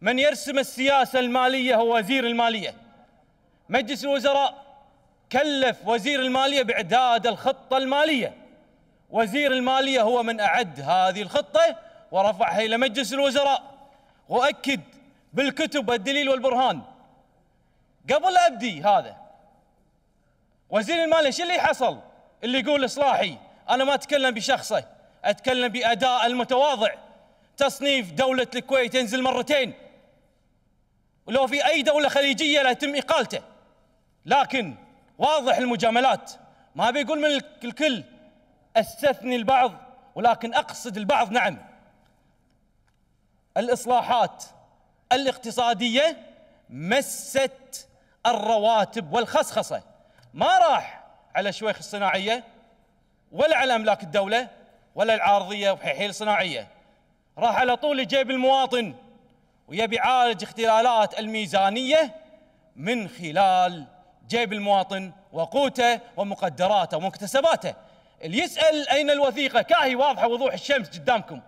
من يرسم السياسة المالية هو وزير المالية مجلس الوزراء كلف وزير المالية بإعداد الخطة المالية وزير المالية هو من أعد هذه الخطة ورفعها إلى مجلس الوزراء وأكد بالكتب والدليل والبرهان قبل أبدي هذا وزير المالية شو اللي حصل اللي يقول إصلاحي أنا ما أتكلم بشخصه أتكلم بأداء المتواضع تصنيف دولة الكويت ينزل مرتين ولو في أي دولة خليجية لا يتم إقالته لكن واضح المجاملات ما بيقول من الكل استثني البعض ولكن اقصد البعض نعم الاصلاحات الاقتصاديه مست الرواتب والخصخصه ما راح على الشويخ الصناعيه ولا على املاك الدوله ولا العارضيه وحيل الصناعيه راح على طول لجيب المواطن ويبي يعالج اختلالات الميزانية من خلال جيب المواطن وقوته ومقدراته ومكتسباته اللي يسأل أين الوثيقة كاهي واضحة وضوح الشمس قدامكم